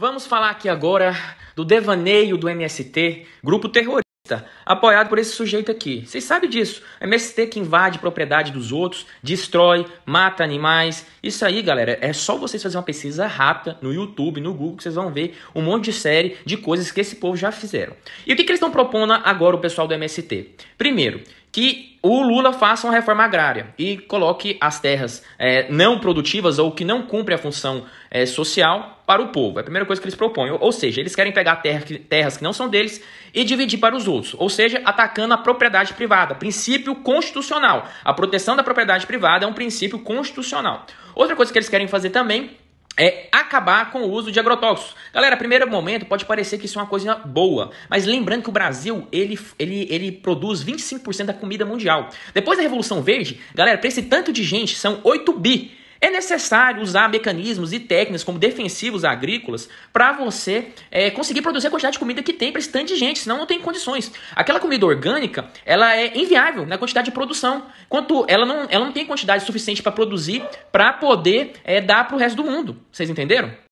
Vamos falar aqui agora do devaneio do MST, grupo terrorista apoiado por esse sujeito aqui. Vocês sabem disso. MST que invade propriedade dos outros, destrói, mata animais. Isso aí, galera, é só vocês fazerem uma pesquisa rápida no YouTube, no Google, que vocês vão ver um monte de série de coisas que esse povo já fizeram. E o que, que eles estão propondo agora o pessoal do MST? Primeiro, que o Lula faça uma reforma agrária e coloque as terras é, não produtivas ou que não cumpre a função é, social para o povo. É a primeira coisa que eles propõem. Ou, seja, eles querem pegar terra, terras que não são deles e dividir para os outros. Ou seja, atacando a propriedade privada. Princípio constitucional. A proteção da propriedade privada é um princípio constitucional. Outra coisa que eles querem fazer também é acabar com o uso de agrotóxicos. Galera, primeiro momento pode parecer que isso é uma coisa boa, mas lembrando que o Brasil, ele, ele, ele produz 25% da comida mundial. Depois da Revolução Verde, galera, para esse tanto de gente, são 8 bi é necessário usar mecanismos e técnicas como defensivos agrícolas para você é, conseguir produzir a quantidade de comida que tem para esse tanto de gente, senão não tem condições. Aquela comida orgânica, ela é inviável na quantidade de produção, quanto ela não, ela não tem quantidade suficiente para produzir para poder é, dar para o resto do mundo. Vocês entenderam?